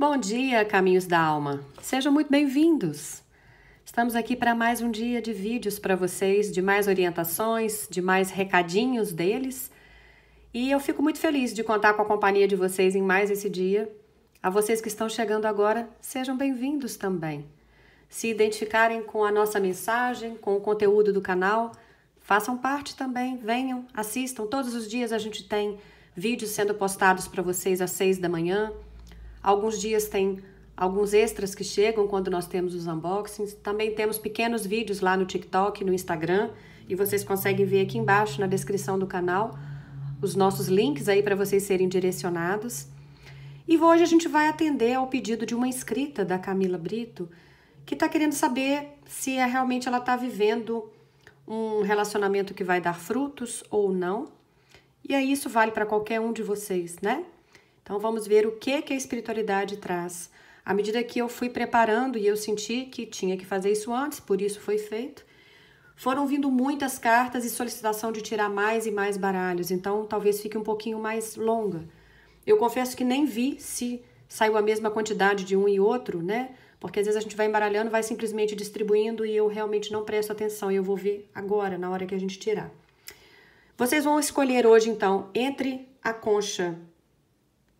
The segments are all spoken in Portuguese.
Bom dia, caminhos da alma. Sejam muito bem-vindos. Estamos aqui para mais um dia de vídeos para vocês, de mais orientações, de mais recadinhos deles. E eu fico muito feliz de contar com a companhia de vocês em mais esse dia. A vocês que estão chegando agora, sejam bem-vindos também. Se identificarem com a nossa mensagem, com o conteúdo do canal, façam parte também, venham, assistam. Todos os dias a gente tem vídeos sendo postados para vocês às seis da manhã, Alguns dias tem alguns extras que chegam quando nós temos os unboxings. Também temos pequenos vídeos lá no TikTok, no Instagram, e vocês conseguem ver aqui embaixo na descrição do canal os nossos links aí para vocês serem direcionados. E hoje a gente vai atender ao pedido de uma inscrita da Camila Brito, que está querendo saber se é, realmente ela está vivendo um relacionamento que vai dar frutos ou não. E aí isso vale para qualquer um de vocês, né? Então vamos ver o que que a espiritualidade traz. À medida que eu fui preparando e eu senti que tinha que fazer isso antes, por isso foi feito, foram vindo muitas cartas e solicitação de tirar mais e mais baralhos, então talvez fique um pouquinho mais longa. Eu confesso que nem vi se saiu a mesma quantidade de um e outro, né? Porque às vezes a gente vai embaralhando, vai simplesmente distribuindo e eu realmente não presto atenção e eu vou ver agora, na hora que a gente tirar. Vocês vão escolher hoje, então, entre a concha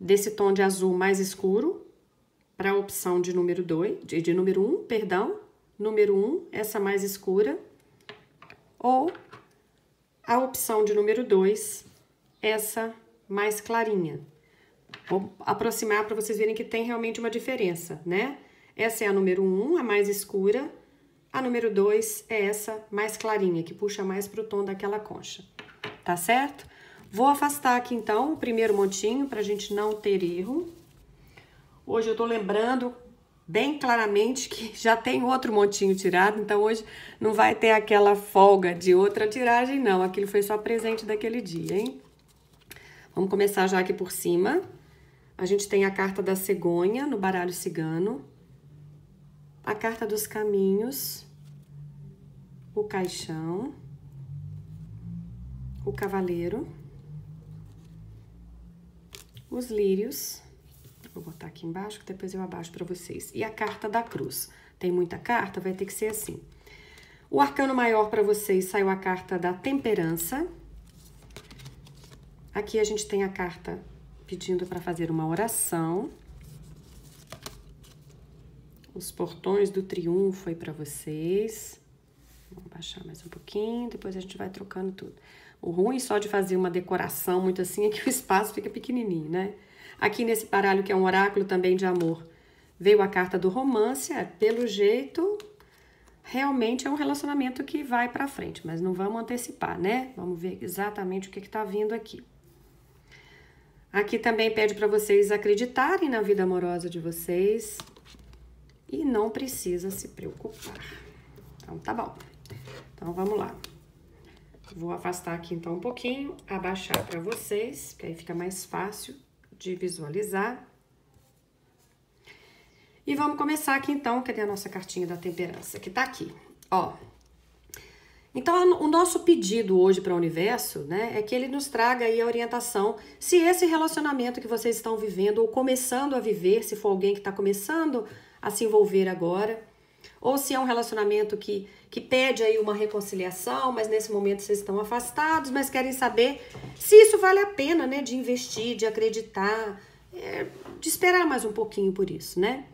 desse tom de azul mais escuro para a opção de número 2, de, de número 1, um, perdão, número 1, um, essa mais escura, ou a opção de número 2, essa mais clarinha. Vou aproximar para vocês verem que tem realmente uma diferença, né? Essa é a número 1, um, a mais escura, a número 2 é essa mais clarinha, que puxa mais para o tom daquela concha, tá certo? Vou afastar aqui, então, o primeiro montinho para a gente não ter erro. Hoje eu tô lembrando bem claramente que já tem outro montinho tirado, então hoje não vai ter aquela folga de outra tiragem, não. Aquilo foi só presente daquele dia, hein? Vamos começar já aqui por cima. A gente tem a carta da cegonha no baralho cigano, a carta dos caminhos, o caixão, o cavaleiro, os lírios. Vou botar aqui embaixo, que depois eu abaixo para vocês. E a carta da cruz. Tem muita carta, vai ter que ser assim. O arcano maior para vocês saiu a carta da temperança. Aqui a gente tem a carta pedindo para fazer uma oração. Os portões do triunfo aí para vocês. Vou baixar mais um pouquinho, depois a gente vai trocando tudo. O ruim só de fazer uma decoração muito assim é que o espaço fica pequenininho, né? Aqui nesse baralho que é um oráculo também de amor, veio a carta do romance, é, pelo jeito, realmente é um relacionamento que vai para frente, mas não vamos antecipar, né? Vamos ver exatamente o que está vindo aqui. Aqui também pede para vocês acreditarem na vida amorosa de vocês e não precisa se preocupar. Então tá bom. Então vamos lá. Vou afastar aqui então um pouquinho, abaixar para vocês, que aí fica mais fácil de visualizar. E vamos começar aqui então, cadê a nossa cartinha da temperança? Que tá aqui, ó. Então, o nosso pedido hoje para o universo, né, é que ele nos traga aí a orientação se esse relacionamento que vocês estão vivendo ou começando a viver, se for alguém que está começando a se envolver agora, ou se é um relacionamento que, que pede aí uma reconciliação, mas nesse momento vocês estão afastados, mas querem saber se isso vale a pena, né? De investir, de acreditar, é, de esperar mais um pouquinho por isso, né?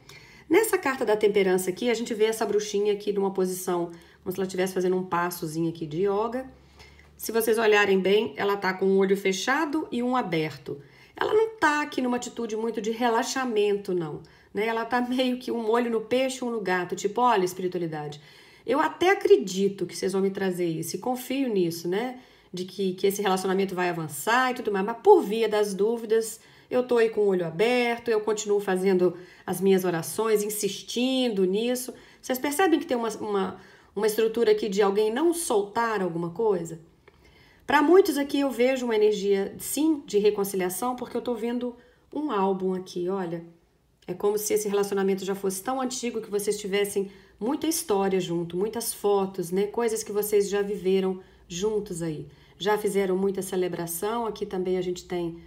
Nessa carta da temperança aqui, a gente vê essa bruxinha aqui numa posição, como se ela estivesse fazendo um passozinho aqui de yoga. Se vocês olharem bem, ela tá com um olho fechado e um aberto. Ela não tá aqui numa atitude muito de relaxamento, não. Né? Ela tá meio que um olho no peixe, um no gato, tipo, olha, espiritualidade. Eu até acredito que vocês vão me trazer isso e confio nisso, né? De que, que esse relacionamento vai avançar e tudo mais, mas por via das dúvidas, eu tô aí com o olho aberto, eu continuo fazendo as minhas orações, insistindo nisso. Vocês percebem que tem uma, uma, uma estrutura aqui de alguém não soltar alguma coisa? Para muitos aqui eu vejo uma energia, sim, de reconciliação, porque eu tô vendo um álbum aqui, olha. É como se esse relacionamento já fosse tão antigo que vocês tivessem muita história junto, muitas fotos, né? Coisas que vocês já viveram juntos aí. Já fizeram muita celebração. Aqui também a gente tem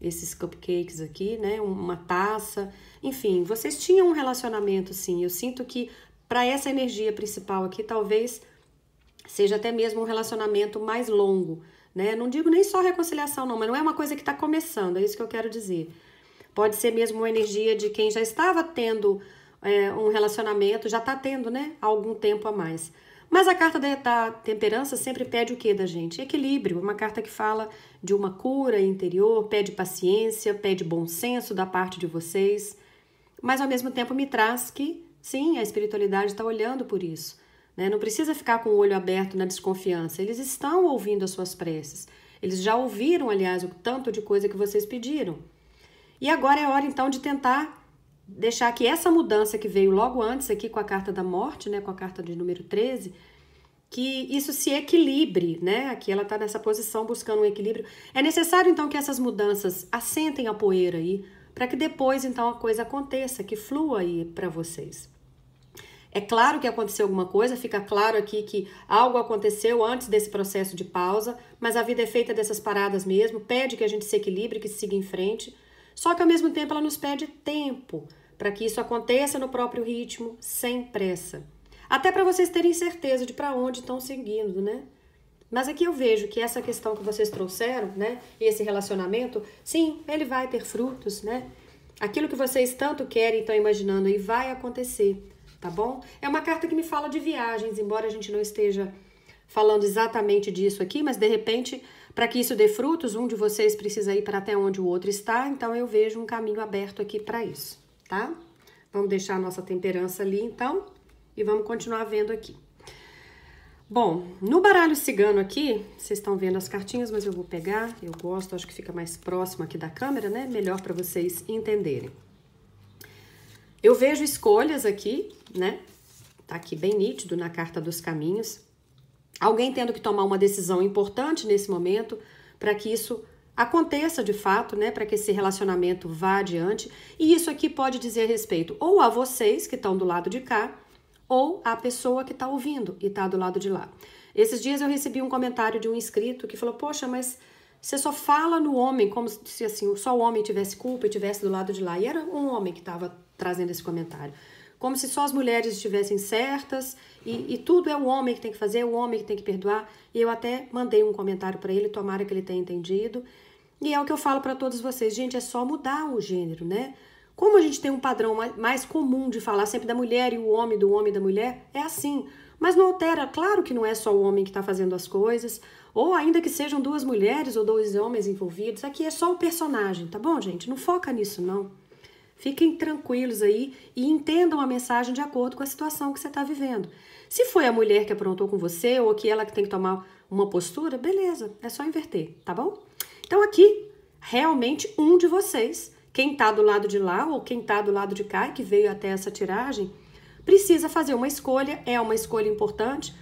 esses cupcakes aqui, né? Uma taça. Enfim, vocês tinham um relacionamento, sim. Eu sinto que para essa energia principal aqui, talvez seja até mesmo um relacionamento mais longo, né? Não digo nem só reconciliação, não, mas não é uma coisa que está começando. É isso que eu quero dizer. Pode ser mesmo uma energia de quem já estava tendo é, um relacionamento, já está tendo, né? Há algum tempo a mais. Mas a carta da, temperança sempre pede o que da gente? Equilíbrio. Uma carta que fala de uma cura interior, pede paciência, pede bom senso da parte de vocês. Mas ao mesmo tempo me traz que, sim, a espiritualidade está olhando por isso. Né? Não precisa ficar com o olho aberto na desconfiança. Eles estão ouvindo as suas preces. Eles já ouviram, aliás, o tanto de coisa que vocês pediram. E agora é hora então de tentar deixar que essa mudança que veio logo antes aqui com a carta da morte, né, com a carta de número 13, que isso se equilibre, né? Aqui ela está nessa posição buscando um equilíbrio. É necessário então que essas mudanças assentem a poeira aí, para que depois então a coisa aconteça, que flua aí para vocês. É claro que aconteceu alguma coisa, fica claro aqui que algo aconteceu antes desse processo de pausa, mas a vida é feita dessas paradas mesmo, pede que a gente se equilibre, que se siga em frente só que ao mesmo tempo ela nos pede tempo para que isso aconteça no próprio ritmo, sem pressa. Até para vocês terem certeza de para onde estão seguindo, né? Mas aqui eu vejo que essa questão que vocês trouxeram, né? Esse relacionamento, sim, ele vai ter frutos, né? Aquilo que vocês tanto querem, estão imaginando aí, vai acontecer, tá bom? É uma carta que me fala de viagens, embora a gente não esteja falando exatamente disso aqui, mas de repente para que isso dê frutos, um de vocês precisa ir para até onde o outro está, então eu vejo um caminho aberto aqui para isso, tá? Vamos deixar a nossa temperança ali, então, e vamos continuar vendo aqui. Bom, no baralho cigano aqui, vocês estão vendo as cartinhas, mas eu vou pegar, eu gosto, acho que fica mais próximo aqui da câmera, né? Melhor para vocês entenderem. Eu vejo escolhas aqui, né? Tá aqui bem nítido na carta dos caminhos alguém tendo que tomar uma decisão importante nesse momento para que isso aconteça de fato, né, para que esse relacionamento vá adiante. E isso aqui pode dizer respeito ou a vocês que estão do lado de cá, ou a pessoa que está ouvindo e está do lado de lá. Esses dias eu recebi um comentário de um inscrito que falou: Poxa, mas você só fala no homem como se assim, só o homem tivesse culpa e tivesse do lado de lá. E era um homem que estava trazendo esse comentário como se só as mulheres estivessem certas e, e, tudo é o homem que tem que fazer, é o homem que tem que perdoar. E eu até mandei um comentário para ele, tomara que ele tenha entendido. E é o que eu falo para todos vocês, gente, é só mudar o gênero, né? Como a gente tem um padrão mais comum de falar sempre da mulher e o homem, do homem e da mulher, é assim. Mas não altera, claro que não é só o homem que está fazendo as coisas, ou ainda que sejam duas mulheres ou dois homens envolvidos, aqui é só o personagem, tá bom, gente? Não foca nisso, não. Fiquem tranquilos aí e entendam a mensagem de acordo com a situação que você está vivendo. Se foi a mulher que aprontou com você ou que ela que tem que tomar uma postura, beleza, é só inverter, tá bom? Então aqui, realmente um de vocês, quem está do lado de lá ou quem está do lado de cá que veio até essa tiragem, precisa fazer uma escolha, é uma escolha importante,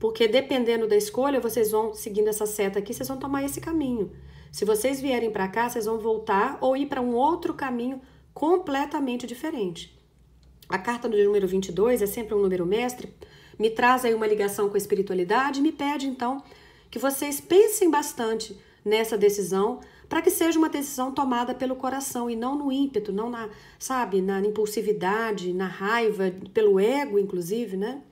porque dependendo da escolha, vocês vão seguindo essa seta aqui, vocês vão tomar esse caminho. Se vocês vierem para cá, vocês vão voltar ou ir para um outro caminho completamente diferente. A carta do número 22 é sempre um número mestre, me traz aí uma ligação com a espiritualidade e me pede então que vocês pensem bastante nessa decisão para que seja uma decisão tomada pelo coração e não no ímpeto, não na, sabe, na impulsividade, na raiva, pelo ego, inclusive, né?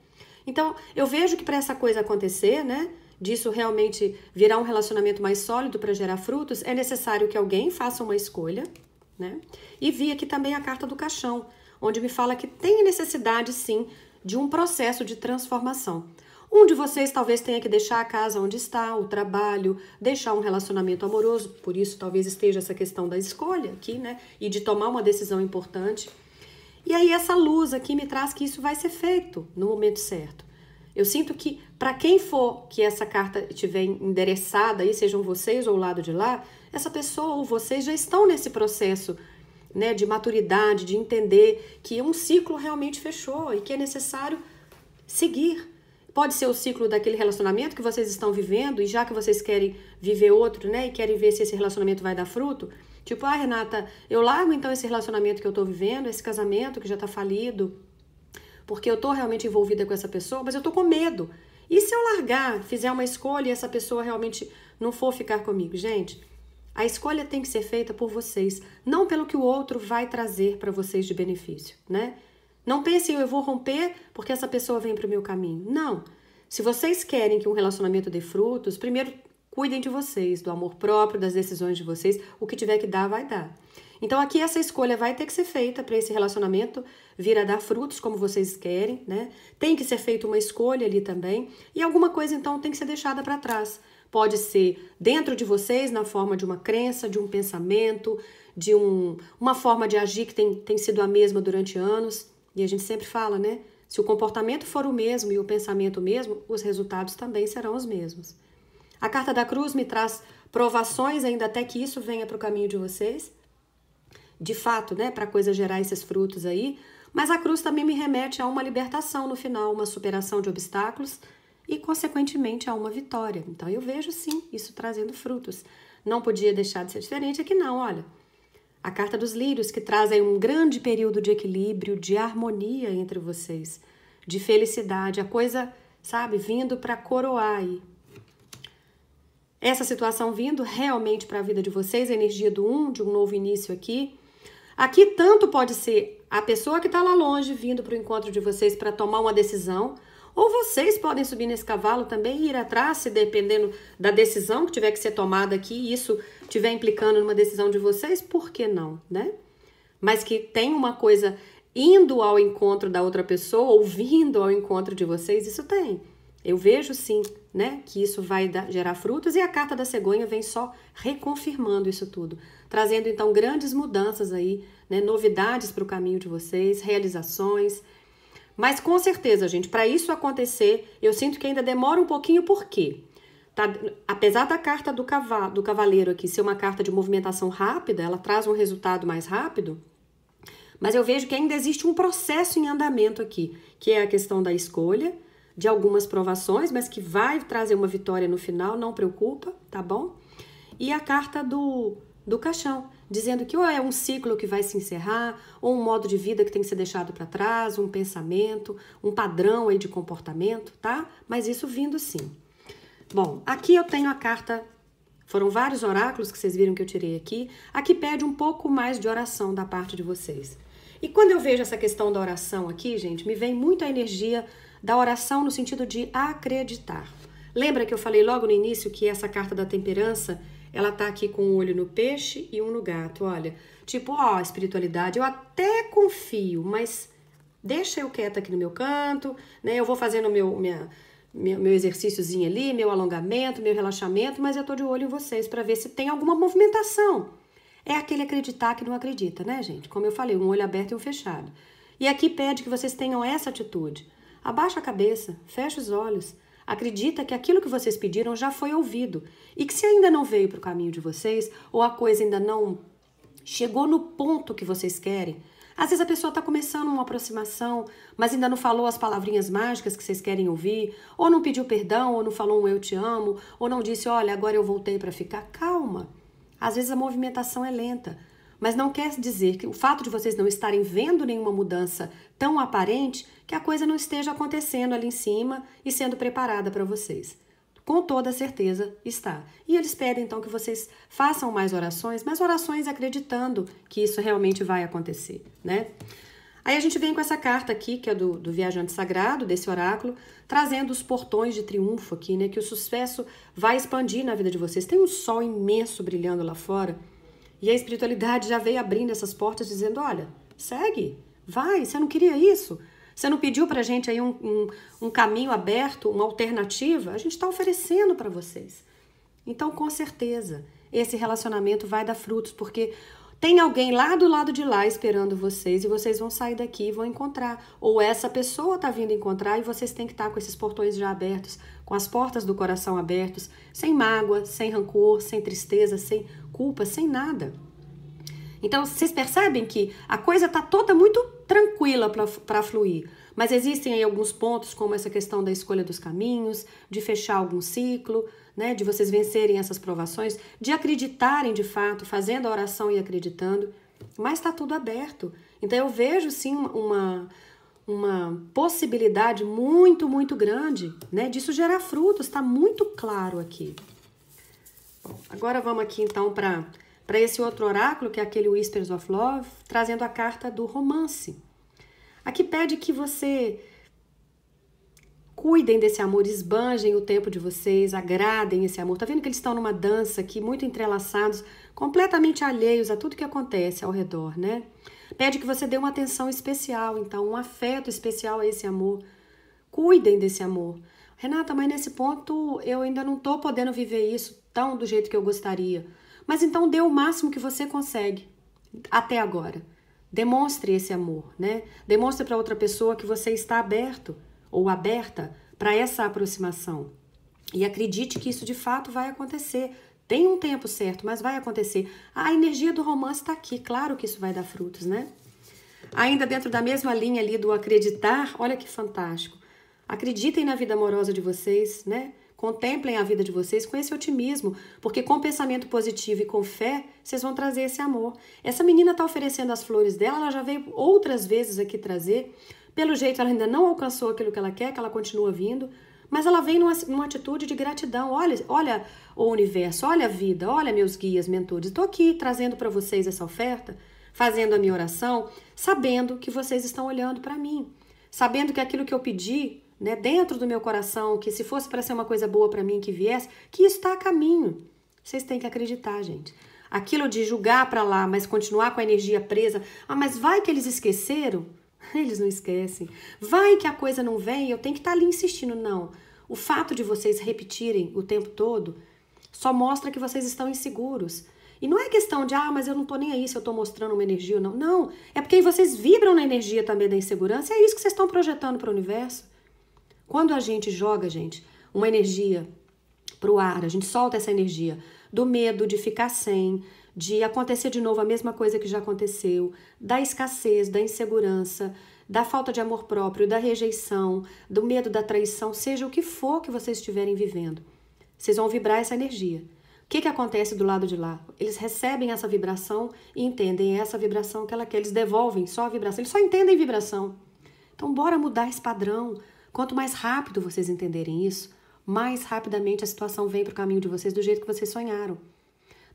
Então, eu vejo que para essa coisa acontecer, né, disso realmente virar um relacionamento mais sólido para gerar frutos, é necessário que alguém faça uma escolha, né? E vi aqui também a carta do caixão, onde me fala que tem necessidade sim de um processo de transformação. Um de vocês talvez tenha que deixar a casa onde está, o trabalho, deixar um relacionamento amoroso, por isso talvez esteja essa questão da escolha aqui, né? E de tomar uma decisão importante. E aí essa luz aqui me traz que isso vai ser feito no momento certo. Eu sinto que para quem for que essa carta tiver endereçada aí, sejam vocês ou o lado de lá, essa pessoa ou vocês já estão nesse processo né, de maturidade, de entender que um ciclo realmente fechou e que é necessário seguir. Pode ser o ciclo daquele relacionamento que vocês estão vivendo e já que vocês querem viver outro, né, e querem ver se esse relacionamento vai dar fruto. Tipo, ah, Renata, eu largo então esse relacionamento que eu estou vivendo, esse casamento que já está falido, porque eu estou realmente envolvida com essa pessoa, mas eu estou com medo. E se eu largar, fizer uma escolha e essa pessoa realmente não for ficar comigo? Gente, a escolha tem que ser feita por vocês, não pelo que o outro vai trazer para vocês de benefício, né? Não pensem, eu vou romper porque essa pessoa vem para o meu caminho. Não. Se vocês querem que um relacionamento dê frutos, primeiro cuidem de vocês, do amor próprio, das decisões de vocês. O que tiver que dar, vai dar. Então, aqui essa escolha vai ter que ser feita para esse relacionamento vir a dar frutos como vocês querem, né? Tem que ser feita uma escolha ali também. E alguma coisa, então, tem que ser deixada para trás. Pode ser dentro de vocês, na forma de uma crença, de um pensamento, de um, uma forma de agir que tem, tem sido a mesma durante anos. E a gente sempre fala, né? Se o comportamento for o mesmo e o pensamento o mesmo, os resultados também serão os mesmos. A carta da cruz me traz provações ainda até que isso venha para o caminho de vocês. De fato, né? Para a coisa gerar esses frutos aí. Mas a cruz também me remete a uma libertação no final, uma superação de obstáculos e, consequentemente, a uma vitória. Então, eu vejo sim isso trazendo frutos. Não podia deixar de ser diferente aqui, não, olha. A carta dos lírios, que traz aí um grande período de equilíbrio, de harmonia entre vocês, de felicidade, a coisa, sabe, vindo para coroar aí. Essa situação vindo realmente para a vida de vocês, a energia do um, de um novo início aqui. Aqui tanto pode ser a pessoa que está lá longe vindo para o encontro de vocês para tomar uma decisão, ou vocês podem subir nesse cavalo também e ir atrás, se dependendo da decisão que tiver que ser tomada aqui, isso tiver implicando numa decisão de vocês, por que não, né? Mas que tem uma coisa indo ao encontro da outra pessoa, ouvindo ao encontro de vocês, isso tem. Eu vejo sim, né, que isso vai dar, gerar frutos e a carta da cegonha vem só reconfirmando isso tudo, trazendo então grandes mudanças aí, né, novidades para o caminho de vocês, realizações, mas com certeza, gente, para isso acontecer, eu sinto que ainda demora um pouquinho, por quê? Tá, apesar da carta do, cavalo, do cavaleiro aqui ser uma carta de movimentação rápida, ela traz um resultado mais rápido, mas eu vejo que ainda existe um processo em andamento aqui, que é a questão da escolha, de algumas provações, mas que vai trazer uma vitória no final, não preocupa, tá bom? E a carta do, do caixão, dizendo que ou é um ciclo que vai se encerrar, ou um modo de vida que tem que ser deixado para trás, um pensamento, um padrão aí de comportamento, tá? Mas isso vindo sim. Bom, aqui eu tenho a carta. Foram vários oráculos que vocês viram que eu tirei aqui. Aqui pede um pouco mais de oração da parte de vocês. E quando eu vejo essa questão da oração aqui, gente, me vem muito a energia da oração no sentido de acreditar. Lembra que eu falei logo no início que essa carta da temperança ela tá aqui com um olho no peixe e um no gato, olha. Tipo, ó, espiritualidade, eu até confio, mas deixa eu quieta aqui no meu canto, né? Eu vou fazendo meu, minha, meu, meu exercíciozinho ali, meu alongamento, meu relaxamento, mas eu tô de olho em vocês para ver se tem alguma movimentação. É aquele acreditar que não acredita, né, gente? Como eu falei, um olho aberto e um fechado. E aqui pede que vocês tenham essa atitude. Abaixa a cabeça, fecha os olhos, Acredita que aquilo que vocês pediram já foi ouvido e que se ainda não veio para o caminho de vocês ou a coisa ainda não chegou no ponto que vocês querem, às vezes a pessoa está começando uma aproximação, mas ainda não falou as palavrinhas mágicas que vocês querem ouvir, ou não pediu perdão, ou não falou um eu te amo, ou não disse olha agora eu voltei para ficar. Calma. Às vezes a movimentação é lenta, mas não quer dizer que o fato de vocês não estarem vendo nenhuma mudança tão aparente que a coisa não esteja acontecendo ali em cima e sendo preparada para vocês. Com toda certeza está. E eles pedem então que vocês façam mais orações, mas orações acreditando que isso realmente vai acontecer, né? Aí a gente vem com essa carta aqui, que é do, do viajante sagrado, desse oráculo, trazendo os portões de triunfo aqui, né? Que o sucesso vai expandir na vida de vocês. Tem um sol imenso brilhando lá fora e a espiritualidade já veio abrindo essas portas, dizendo: olha, segue, vai, você não queria isso? Você não pediu para a gente aí um, um, um, caminho aberto, uma alternativa? A gente está oferecendo para vocês. Então, com certeza, esse relacionamento vai dar frutos, porque tem alguém lá do lado de lá esperando vocês e vocês vão sair daqui e vão encontrar. Ou essa pessoa está vindo encontrar e vocês têm que estar tá com esses portões já abertos, com as portas do coração abertos, sem mágoa, sem rancor, sem tristeza, sem culpa, sem nada. Então, vocês percebem que a coisa está toda muito tranquila para fluir. Mas existem aí alguns pontos, como essa questão da escolha dos caminhos, de fechar algum ciclo, né, de vocês vencerem essas provações, de acreditarem de fato, fazendo a oração e acreditando. Mas está tudo aberto. Então eu vejo sim uma, uma possibilidade muito, muito grande né, disso gerar frutos, está muito claro aqui. Bom, agora vamos aqui então para para esse outro oráculo, que é aquele Whispers of Love, trazendo a carta do romance. Aqui pede que você cuidem desse amor, esbanjem o tempo de vocês, agradem esse amor. Tá vendo que eles estão numa dança aqui, muito entrelaçados, completamente alheios a tudo que acontece ao redor, né? Pede que você dê uma atenção especial, então, um afeto especial a esse amor. Cuidem desse amor. Renata, mas nesse ponto eu ainda não tô podendo viver isso tão do jeito que eu gostaria. Mas então dê o máximo que você consegue até agora. Demonstre esse amor, né? Demonstre para outra pessoa que você está aberto ou aberta para essa aproximação. E acredite que isso de fato vai acontecer. Tem um tempo certo, mas vai acontecer. A energia do romance está aqui, claro que isso vai dar frutos, né? Ainda dentro da mesma linha ali do acreditar, olha que fantástico. Acreditem na vida amorosa de vocês, né? Contemplem a vida de vocês com esse otimismo, porque com pensamento positivo e com fé, vocês vão trazer esse amor. Essa menina está oferecendo as flores dela, ela já veio outras vezes aqui trazer. Pelo jeito, ela ainda não alcançou aquilo que ela quer, que ela continua vindo, mas ela vem numa, numa atitude de gratidão. Olha, olha o universo, olha a vida, olha meus guias, mentores. Estou aqui trazendo para vocês essa oferta, fazendo a minha oração, sabendo que vocês estão olhando para mim, sabendo que aquilo que eu pedi né, dentro do meu coração, que se fosse para ser uma coisa boa para mim que viesse, que está a caminho. Vocês têm que acreditar, gente. Aquilo de julgar para lá, mas continuar com a energia presa. Ah, mas vai que eles esqueceram? Eles não esquecem. Vai que a coisa não vem, eu tenho que estar tá ali insistindo. Não. O fato de vocês repetirem o tempo todo só mostra que vocês estão inseguros. E não é questão de, ah, mas eu não tô nem aí se eu tô mostrando uma energia ou não. Não, é porque vocês vibram na energia também da insegurança e é isso que vocês estão projetando para o universo. Quando a gente joga, gente, uma energia para o ar, a gente solta essa energia do medo de ficar sem, de acontecer de novo a mesma coisa que já aconteceu, da escassez, da insegurança, da falta de amor próprio, da rejeição, do medo da traição, seja o que for que vocês estiverem vivendo. Vocês vão vibrar essa energia. O que, que acontece do lado de lá? Eles recebem essa vibração e entendem é essa vibração que ela quer. Eles devolvem só a vibração. Eles só entendem vibração. Então, bora mudar esse padrão. Quanto mais rápido vocês entenderem isso, mais rapidamente a situação vem para o caminho de vocês do jeito que vocês sonharam.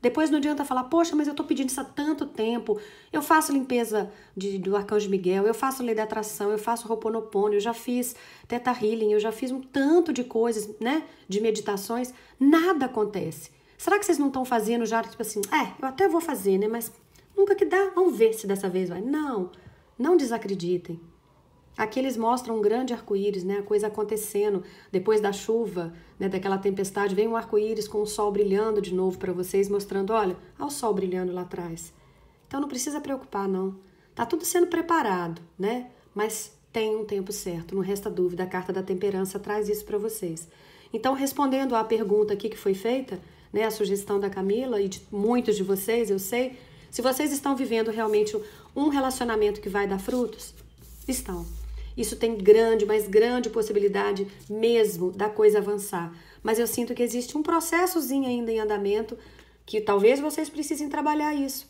Depois não adianta falar, poxa, mas eu estou pedindo isso há tanto tempo. Eu faço limpeza de, do Arcanjo Miguel, eu faço lei da atração, eu faço roponopone, eu já fiz teta healing, eu já fiz um tanto de coisas, né? De meditações. Nada acontece. Será que vocês não estão fazendo já, tipo assim, é, eu até vou fazer, né? Mas nunca que dá, vamos ver se dessa vez vai. Não, não desacreditem. Aqui eles mostram um grande arco-íris, né? A coisa acontecendo depois da chuva, né? Daquela tempestade, vem um arco-íris com o sol brilhando de novo para vocês, mostrando, olha, olha o sol brilhando lá atrás. Então não precisa preocupar, não. Tá tudo sendo preparado, né? Mas tem um tempo certo, não resta dúvida. A carta da temperança traz isso para vocês. Então, respondendo à pergunta aqui que foi feita, né, a sugestão da Camila e de muitos de vocês, eu sei, se vocês estão vivendo realmente um relacionamento que vai dar frutos, estão. Isso tem grande, mas grande possibilidade mesmo da coisa avançar. Mas eu sinto que existe um processozinho ainda em andamento que talvez vocês precisem trabalhar isso.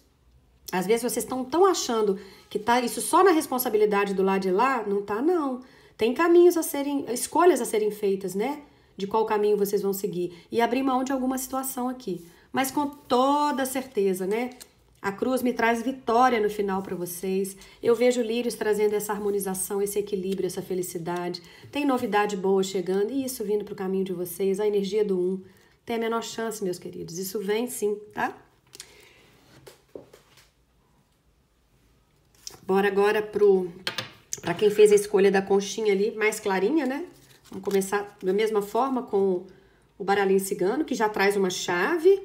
Às vezes vocês estão tão achando que tá isso só na responsabilidade do lado de lá, não tá não. Tem caminhos a serem, escolhas a serem feitas, né? De qual caminho vocês vão seguir e abrir mão de alguma situação aqui. Mas com toda certeza, né? A cruz me traz vitória no final para vocês. Eu vejo lírios trazendo essa harmonização, esse equilíbrio, essa felicidade. Tem novidade boa chegando e isso vindo para o caminho de vocês, a energia do um. Tem a menor chance, meus queridos. Isso vem sim, tá? Bora agora pro para quem fez a escolha da conchinha ali, mais clarinha, né? Vamos começar da mesma forma com o baralhinho cigano, que já traz uma chave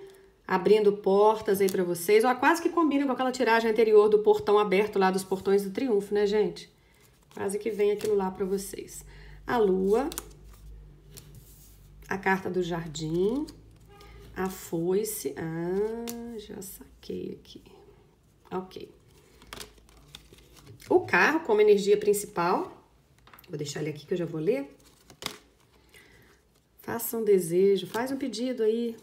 abrindo portas aí para vocês. Ó, quase que combina com aquela tiragem anterior do portão aberto lá dos portões do triunfo, né, gente? Quase que vem aquilo lá para vocês. A lua, a carta do jardim, a foice. Ah, já saquei aqui. Ok. O carro como energia principal. Vou deixar ele aqui que eu já vou ler. Faça um desejo, faz um pedido aí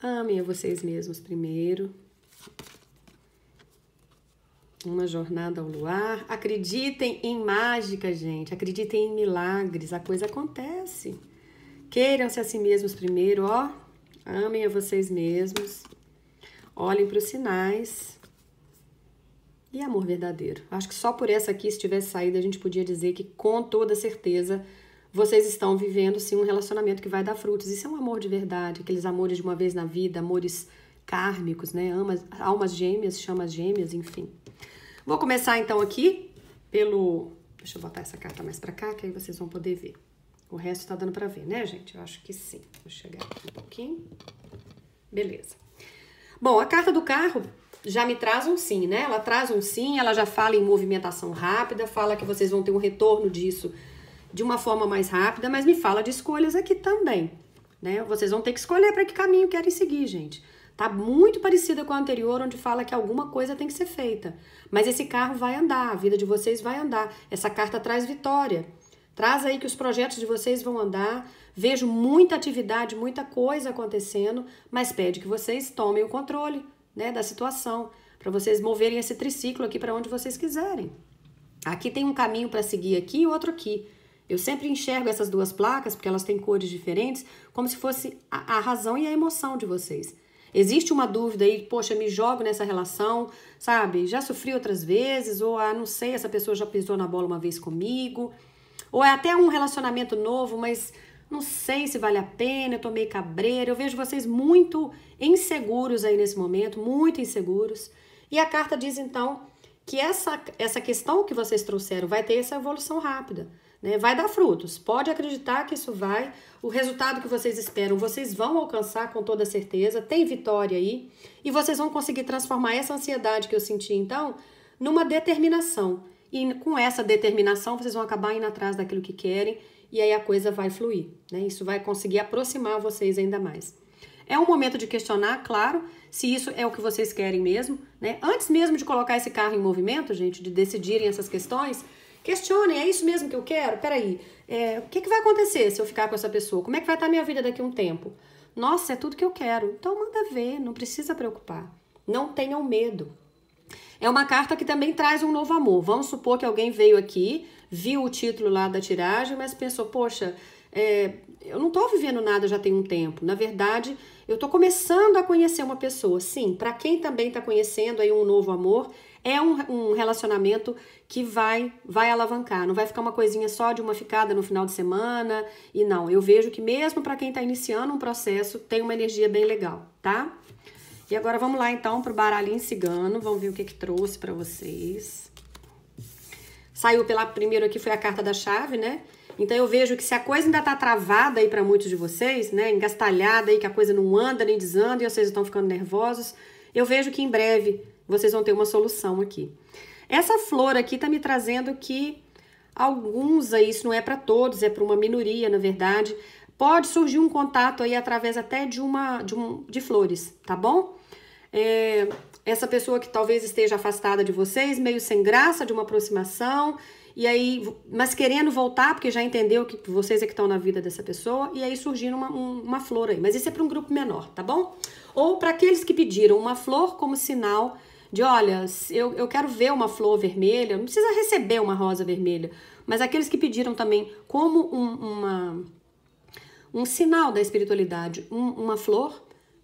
Amem a vocês mesmos primeiro. Uma jornada ao luar. Acreditem em mágica, gente. Acreditem em milagres. A coisa acontece. Queiram-se a si mesmos primeiro, ó. Amem a vocês mesmos. Olhem para os sinais. E amor verdadeiro. Acho que só por essa aqui, se tivesse saído, a gente podia dizer que com toda certeza vocês estão vivendo sim um relacionamento que vai dar frutos. Isso é um amor de verdade, aqueles amores de uma vez na vida, amores kármicos, né? Amas, almas gêmeas, chamas gêmeas, enfim. Vou começar então aqui pelo. Deixa eu botar essa carta mais pra cá, que aí vocês vão poder ver. O resto tá dando pra ver, né, gente? Eu acho que sim. Vou chegar aqui um pouquinho. Beleza. Bom, a carta do carro já me traz um sim, né? Ela traz um sim, ela já fala em movimentação rápida, fala que vocês vão ter um retorno disso de uma forma mais rápida, mas me fala de escolhas aqui também. Né? Vocês vão ter que escolher para que caminho querem seguir, gente. Tá muito parecida com a anterior, onde fala que alguma coisa tem que ser feita. Mas esse carro vai andar, a vida de vocês vai andar. Essa carta traz vitória. Traz aí que os projetos de vocês vão andar. Vejo muita atividade, muita coisa acontecendo, mas pede que vocês tomem o controle né, da situação, para vocês moverem esse triciclo aqui para onde vocês quiserem. Aqui tem um caminho para seguir aqui e outro aqui. Eu sempre enxergo essas duas placas, porque elas têm cores diferentes, como se fosse a, a razão e a emoção de vocês. Existe uma dúvida aí, poxa, me jogo nessa relação, sabe? Já sofri outras vezes, ou ah, não sei, essa pessoa já pisou na bola uma vez comigo. Ou é até um relacionamento novo, mas não sei se vale a pena, eu tô meio cabreira. Eu vejo vocês muito inseguros aí nesse momento, muito inseguros. E a carta diz então que essa, essa questão que vocês trouxeram vai ter essa evolução rápida. Né? Vai dar frutos, pode acreditar que isso vai. O resultado que vocês esperam, vocês vão alcançar com toda certeza. Tem vitória aí. E vocês vão conseguir transformar essa ansiedade que eu senti então numa determinação. E com essa determinação, vocês vão acabar indo atrás daquilo que querem e aí a coisa vai fluir. Né? Isso vai conseguir aproximar vocês ainda mais. É um momento de questionar, claro, se isso é o que vocês querem mesmo, né? Antes mesmo de colocar esse carro em movimento, gente, de decidirem essas questões, Questionem, é isso mesmo que eu quero? Peraí, é, o que, que vai acontecer se eu ficar com essa pessoa? Como é que vai estar a minha vida daqui a um tempo? Nossa, é tudo que eu quero. Então manda ver, não precisa preocupar. Não tenham medo. É uma carta que também traz um novo amor. Vamos supor que alguém veio aqui, viu o título lá da tiragem, mas pensou, poxa, é, eu não estou vivendo nada já tem um tempo. Na verdade, eu estou começando a conhecer uma pessoa. Sim, para quem também está conhecendo aí um novo amor, é um, um, relacionamento que vai vai alavancar. Não vai ficar uma coisinha só de uma ficada no final de semana. E não, eu vejo que mesmo para quem está iniciando um processo, tem uma energia bem legal, tá? E agora vamos lá então para o baralhinho cigano. Vamos ver o que, que trouxe para vocês. Saiu pela primeira aqui foi a carta da chave, né? Então eu vejo que se a coisa ainda está travada aí para muitos de vocês, né, engastalhada aí que a coisa não anda nem desanda e vocês estão ficando nervosos, eu vejo que em breve vocês vão ter uma solução aqui. Essa flor aqui está me trazendo que alguns aí, isso não é para todos, é para uma minoria, na verdade, pode surgir um contato aí através até de uma de, um, de flores, tá bom? É, essa pessoa que talvez esteja afastada de vocês, meio sem graça de uma aproximação, e aí, mas querendo voltar, porque já entendeu que vocês é que estão na vida dessa pessoa, e aí surgindo uma, um, uma flor aí. Mas isso é para um grupo menor, tá bom? Ou para aqueles que pediram uma flor como sinal de olha, eu, eu quero ver uma flor vermelha, não precisa receber uma rosa vermelha, mas aqueles que pediram também como um, uma, um sinal da espiritualidade, um, uma flor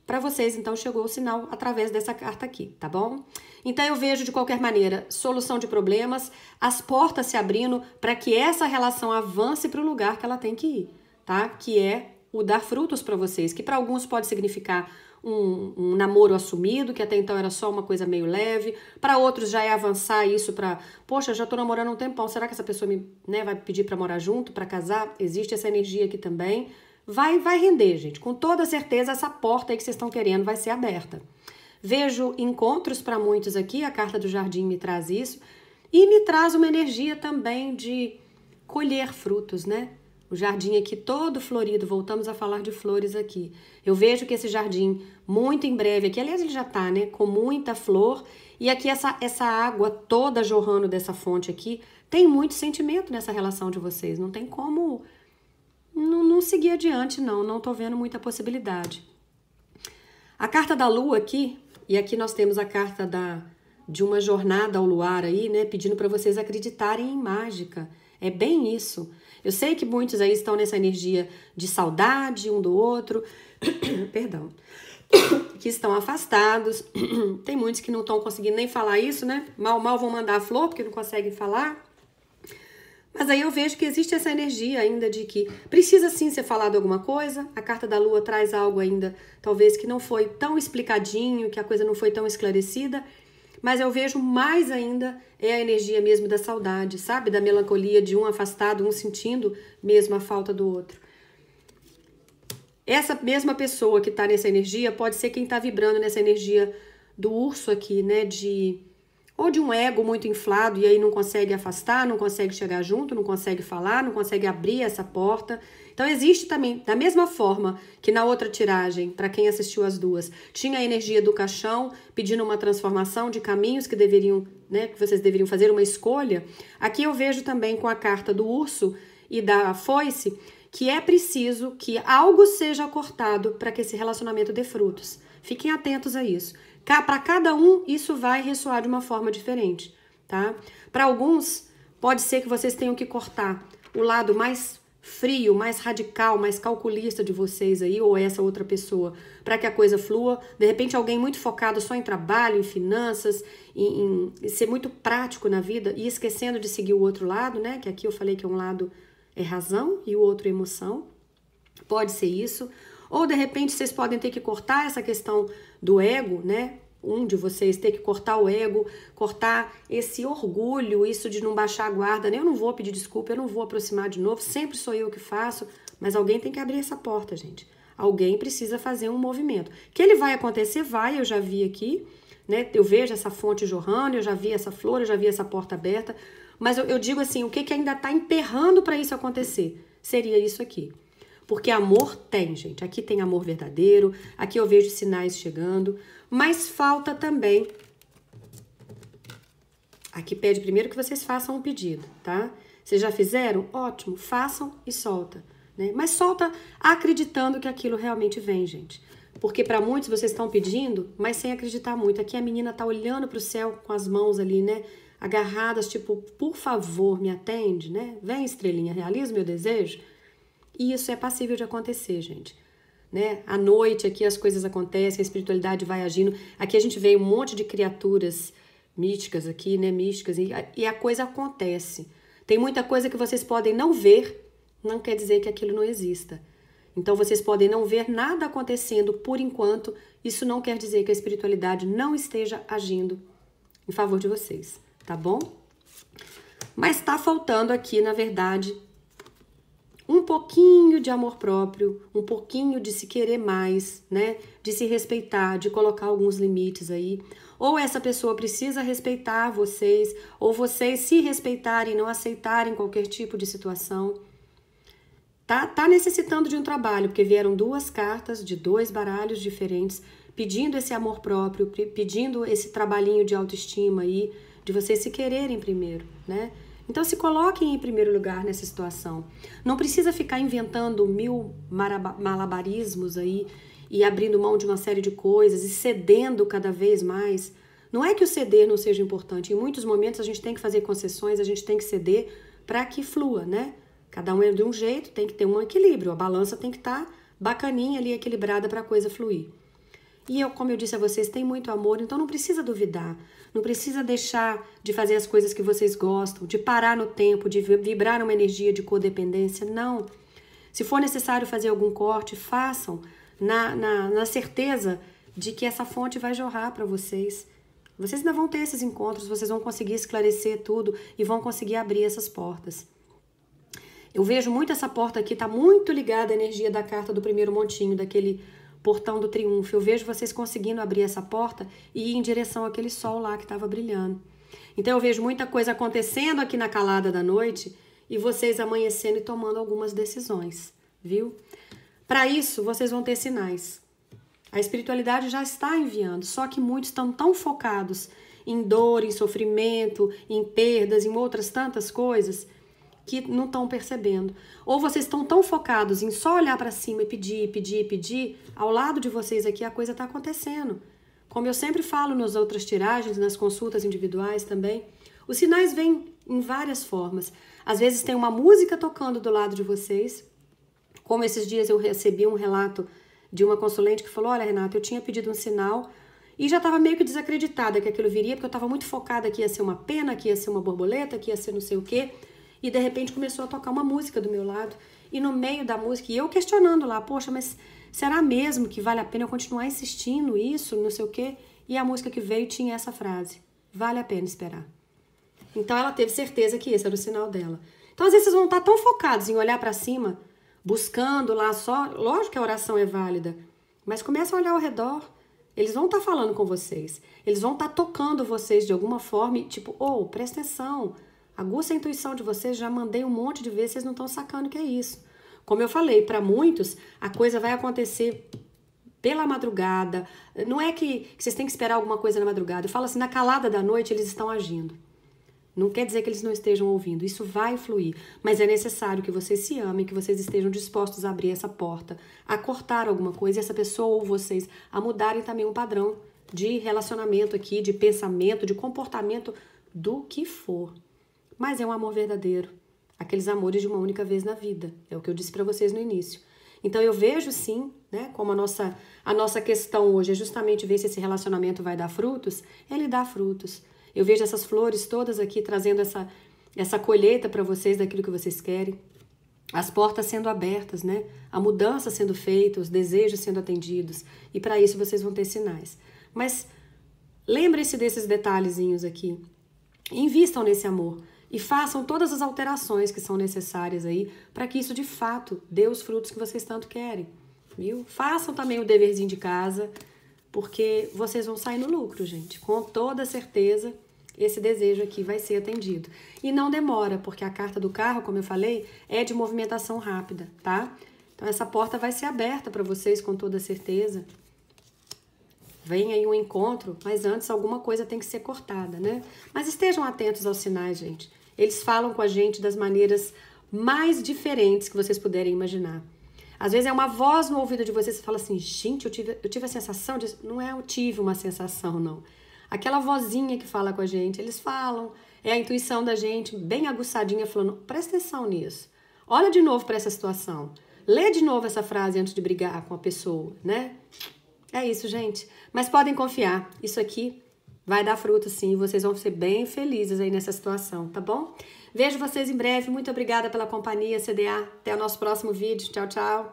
para vocês, então, chegou o sinal através dessa carta aqui, tá bom? Então, eu vejo de qualquer maneira solução de problemas, as portas se abrindo para que essa relação avance para o lugar que ela tem que ir, tá? Que é o dar frutos para vocês, que para alguns pode significar um, um, namoro assumido, que até então era só uma coisa meio leve, para outros já é avançar isso para, poxa, já tô namorando um tempão, será que essa pessoa me, né, vai pedir para morar junto, para casar? Existe essa energia aqui também vai, vai render, gente. Com toda certeza, essa porta aí que vocês estão querendo vai ser aberta. Vejo encontros para muitos aqui, a carta do jardim me traz isso, e me traz uma energia também de colher frutos, né? O jardim aqui todo florido, voltamos a falar de flores aqui. Eu vejo que esse jardim, muito em breve, aqui, aliás, ele já tá, né? Com muita flor. E aqui essa, essa água toda jorrando dessa fonte aqui, tem muito sentimento nessa relação de vocês. Não tem como não, não seguir adiante, não. Não estou vendo muita possibilidade. A carta da lua aqui, e aqui nós temos a carta da, de uma jornada ao luar aí, né? Pedindo para vocês acreditarem em mágica. É bem isso. Eu sei que muitos aí estão nessa energia de saudade um do outro, perdão, que estão afastados. Tem muitos que não estão conseguindo nem falar isso, né? Mal, mal vão mandar a flor porque não conseguem falar. Mas aí eu vejo que existe essa energia ainda de que precisa sim ser falado alguma coisa, a carta da lua traz algo ainda, talvez que não foi tão explicadinho, que a coisa não foi tão esclarecida, mas eu vejo mais ainda é a energia mesmo da saudade, sabe? Da melancolia de um afastado, um sentindo mesmo a falta do outro. Essa mesma pessoa que tá nessa energia pode ser quem tá vibrando nessa energia do urso aqui, né? De ou de um ego muito inflado e aí não consegue afastar, não consegue chegar junto, não consegue falar, não consegue abrir essa porta. Então existe também, da mesma forma que na outra tiragem, para quem assistiu as duas, tinha a energia do caixão pedindo uma transformação de caminhos que deveriam, né, que vocês deveriam fazer uma escolha. Aqui eu vejo também com a carta do urso e da foice que é preciso que algo seja cortado para que esse relacionamento dê frutos. Fiquem atentos a isso. Para cada um, isso vai ressoar de uma forma diferente, tá? Para alguns, pode ser que vocês tenham que cortar o lado mais frio, mais radical, mais calculista de vocês aí, ou essa outra pessoa, para que a coisa flua. De repente, alguém muito focado só em trabalho, em finanças, em, em, ser muito prático na vida e esquecendo de seguir o outro lado, né? Que aqui eu falei que é um lado é razão e o outro é emoção. Pode ser isso. Ou de repente, vocês podem ter que cortar essa questão do ego, né? Um de vocês ter que cortar o ego, cortar esse orgulho, isso de não baixar a guarda, né? eu não vou pedir desculpa, eu não vou aproximar de novo, sempre sou eu que faço, mas alguém tem que abrir essa porta, gente. Alguém precisa fazer um movimento. Que ele vai acontecer, vai, eu já vi aqui, né? Eu vejo essa fonte jorrando, eu já vi essa flor, eu já vi essa porta aberta, mas eu, eu digo assim, o que, que ainda está emperrando para isso acontecer? Seria isso aqui. Porque amor tem, gente. Aqui tem amor verdadeiro, aqui eu vejo sinais chegando, mas falta também. Aqui pede primeiro que vocês façam um pedido, tá? Vocês já fizeram? Ótimo, façam e solta. Né? Mas solta acreditando que aquilo realmente vem, gente. Porque para muitos vocês estão pedindo, mas sem acreditar muito. Aqui a menina tá olhando para o céu com as mãos ali, né? Agarradas, tipo, por favor, me atende, né? Vem, estrelinha, realiza meu desejo. E isso é passível de acontecer, gente. Né? À noite aqui as coisas acontecem, a espiritualidade vai agindo. Aqui a gente vê um monte de criaturas míticas aqui, né? Místicas, e a, e a coisa acontece. Tem muita coisa que vocês podem não ver, não quer dizer que aquilo não exista. Então vocês podem não ver nada acontecendo por enquanto, isso não quer dizer que a espiritualidade não esteja agindo em favor de vocês, tá bom? Mas está faltando aqui, na verdade, um pouquinho de amor próprio, um pouquinho de se querer mais, né? De se respeitar, de colocar alguns limites aí. Ou essa pessoa precisa respeitar vocês, ou vocês se respeitarem, não aceitarem qualquer tipo de situação. Tá, tá necessitando de um trabalho, porque vieram duas cartas de dois baralhos diferentes pedindo esse amor próprio, pedindo esse trabalhinho de autoestima aí, de vocês se quererem primeiro, né? Então se coloquem em primeiro lugar nessa situação. Não precisa ficar inventando mil malabarismos aí e abrindo mão de uma série de coisas e cedendo cada vez mais. Não é que o ceder não seja importante. Em muitos momentos a gente tem que fazer concessões, a gente tem que ceder para que flua, né? Cada um é de um jeito, tem que ter um equilíbrio. A balança tem que estar tá bacaninha ali, equilibrada para a coisa fluir. E eu, como eu disse a vocês, tem muito amor, então não precisa duvidar, não precisa deixar de fazer as coisas que vocês gostam, de parar no tempo, de vibrar uma energia de codependência. Não. Se for necessário fazer algum corte, façam na, na, na certeza de que essa fonte vai jorrar para vocês. Vocês ainda vão ter esses encontros, vocês vão conseguir esclarecer tudo e vão conseguir abrir essas portas. Eu vejo muito essa porta aqui, tá muito ligada à energia da carta do primeiro montinho, daquele portão do triunfo. Eu vejo vocês conseguindo abrir essa porta e ir em direção àquele sol lá que estava brilhando. Então eu vejo muita coisa acontecendo aqui na calada da noite e vocês amanhecendo e tomando algumas decisões, viu? Para isso, vocês vão ter sinais. A espiritualidade já está enviando, só que muitos estão tão focados em dor, em sofrimento, em perdas, em outras tantas coisas, que não estão percebendo. Ou vocês estão tão focados em só olhar para cima e pedir, pedir, pedir, ao lado de vocês aqui a coisa está acontecendo. Como eu sempre falo nas outras tiragens, nas consultas individuais também, os sinais vêm em várias formas. Às vezes tem uma música tocando do lado de vocês, como esses dias eu recebi um relato de uma consulente que falou: Olha, Renata, eu tinha pedido um sinal e já estava meio que desacreditada que aquilo viria, porque eu estava muito focada que ia ser uma pena, que ia ser uma borboleta, que ia ser não sei o quê e de repente começou a tocar uma música do meu lado. E no meio da música, e eu questionando lá, poxa, mas será mesmo que vale a pena eu continuar insistindo isso, não sei o quê? E a música que veio tinha essa frase: vale a pena esperar. Então ela teve certeza que esse era o sinal dela. Então às vezes vocês vão estar tão focados em olhar para cima, buscando lá só, lógico que a oração é válida, mas começa a olhar ao redor. Eles vão estar falando com vocês, eles vão estar tocando vocês de alguma forma, tipo, ou oh, presta atenção, Aguça a intuição de vocês, já mandei um monte de vezes, vocês não estão sacando o que é isso. Como eu falei, para muitos, a coisa vai acontecer pela madrugada. Não é que, que, vocês têm que esperar alguma coisa na madrugada. Eu falo assim, na calada da noite eles estão agindo. Não quer dizer que eles não estejam ouvindo, isso vai fluir, mas é necessário que vocês se amem, que vocês estejam dispostos a abrir essa porta, a cortar alguma coisa e essa pessoa ou vocês a mudarem também um padrão de relacionamento aqui, de pensamento, de comportamento, do que for. Mas é um amor verdadeiro, aqueles amores de uma única vez na vida. É o que eu disse para vocês no início. Então eu vejo sim, né, como a nossa a nossa questão hoje é justamente ver se esse relacionamento vai dar frutos, ele é dá frutos. Eu vejo essas flores todas aqui trazendo essa essa colheita para vocês daquilo que vocês querem. As portas sendo abertas, né? A mudança sendo feita, os desejos sendo atendidos, e para isso vocês vão ter sinais. Mas lembrem-se desses detalhezinhos aqui. Invistam nesse amor e façam todas as alterações que são necessárias aí para que isso de fato dê os frutos que vocês tanto querem, viu? Façam também o deverzinho de casa, porque vocês vão sair no lucro, gente. Com toda certeza, esse desejo aqui vai ser atendido. E não demora, porque a carta do carro, como eu falei, é de movimentação rápida, tá? Então essa porta vai ser aberta para vocês com toda certeza. Vem aí um encontro, mas antes alguma coisa tem que ser cortada, né? Mas estejam atentos aos sinais, gente. Eles falam com a gente das maneiras mais diferentes que vocês puderem imaginar. Às vezes é uma voz no ouvido de vocês que fala assim: gente, eu tive, eu tive a sensação disso. Não é eu tive uma sensação, não. Aquela vozinha que fala com a gente, eles falam, é a intuição da gente, bem aguçadinha, falando: presta atenção nisso. Olha de novo para essa situação. Lê de novo essa frase antes de brigar com a pessoa, né? É isso, gente. Mas podem confiar, isso aqui Vai dar fruto sim, vocês vão ser bem felizes aí nessa situação, tá bom? Vejo vocês em breve. Muito obrigada pela companhia, CDA. Até o nosso próximo vídeo. Tchau, tchau.